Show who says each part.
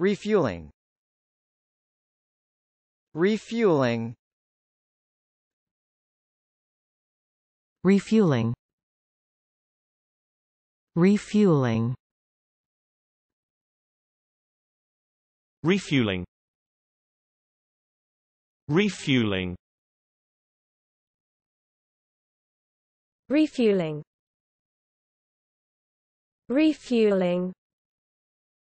Speaker 1: Refueling Refueling Refueling Refueling Refueling Refueling Refueling Refueling